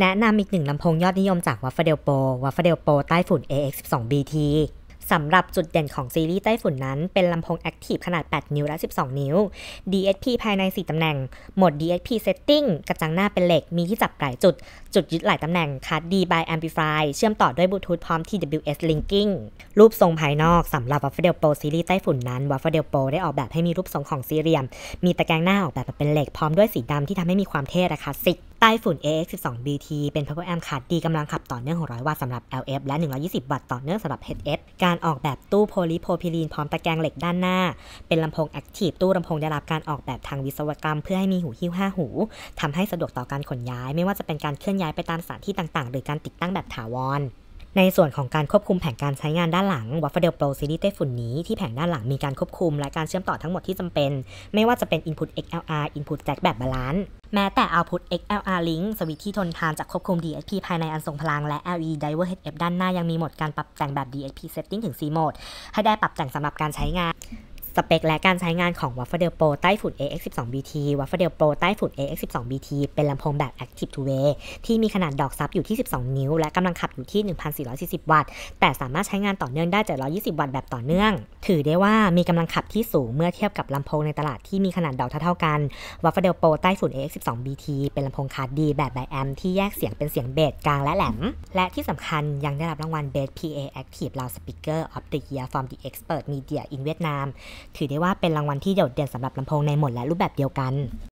แนะนำอีกหนึ่งลำโพงยอดนิยมจากฟเฟเดลโปวัฟเฟ l e Pro ใต้ฝุ่น AX12BT สำหรับจุดเด่นของซีรีส์ใต้ฝุ่นนั้น เป็นลำโพงแอคทีฟขนาด 8 นิ้ว และ 12 นิ้ว DSP ภายใน 4 ตำแหน่ง โหมด DSP Setting กระจังหน้าเป็นเหล็ก มีที่จับหลายจุด จุดยึดหลายตำแหน่งคัด D by Amplify เชื่อมต่อด้วยบลูทูธพร้อม TWS Linking รูปทรงภายนอกสำหรับ Waffle Pro ซีรีส์ใต้ฝุ่นนั้น Waffle Pro ได้ออกแบบให้มีรูปทรงของสี่เหลี่ยม มีตะแกรงหน้าออกแบบมาเป็นเหล็กพร้อมด้วยสีดำที่ทำให้มีความเท่และคลาสสิกใต้ฝุ่น AX12BT เป็นอร์แอมป์ขาดดีกำลังขับต่อเนื่อง 600 วัตต์สำหรับ LF และ 120 วัตต์ต่อเนื่องสำหรับ HF การออกแบบตู้โพลีโพพิลีนพร้อมตะแกรงเหล็กด้านหน้า เป็นลำโพงแอคทีฟตู้ลำโพงได้รับการออกแบบทางวิศวกรรมเพื่อให้มีหูหิ้ว5หูทำให้สะดวกต่อการขนย้าย ไม่ว่าจะเป็นการเคลื่อนย้ายไปตามสถานที่ต่างๆ หรือการติดตั้งแบบถาวรในส่วนของการควบคุมแผงการใช้งานด้านหลังวัฟเดลโปรซี r ี e s เต้ฝุ่นนี้ที่แผงด้านหลังมีการควบคุมและการเชื่อมต่อทั้งหมดที่จำเป็น ไม่ว่าจะเป็น Input XLR Input Jack แบบบาลานซ์แม้แต่ Output XLR Link สวิตช์ที่ทนทานจากควบคุม DSP ภายในอันทรงพลังและ LED Diver HF ด้านหน้ายังมีโหมดการปรับแต่งแบบ DSP Setting ถึง4โหมดให้ได้ปรับแต่งสำหรับการใช้งานสเปคและการใช้งานของ Wafadel Pro ใต้ฝุ่น AX12 BT Wafadel Pro ใต้ฝุ่น AX12 BT เป็นลำโพงแบบ Active Two Way ที่มีขนาดดอกซับอยู่ที่ 12 นิ้วและกำลังขับอยู่ที่ 1440 วัตต์ แต่สามารถใช้งานต่อเนื่องได้ 720 วัตต์แบบต่อเนื่อง ถือได้ว่ามีกำลังขับที่สูงเมื่อเทียบกับลำโพงในตลาดที่มีขนาดดอกเท่าๆกัน Wafadel Pro ใต้ฝุ่น AX12 BT เป็นลำโพงคาร์ดีแบบ b บแอมที่แยกเสียงเป็นเสียงเบสกลางและแหลม และที่สำคัญยังได้รับรางวัล Best PA Active Loud Speaker of the Year from the Expert Media in Vietnam ถือได้ว่าเป็นรางวัลที่โดดเด่นสำหรับลำโพงในหมดและรูปแบบเดียวกัน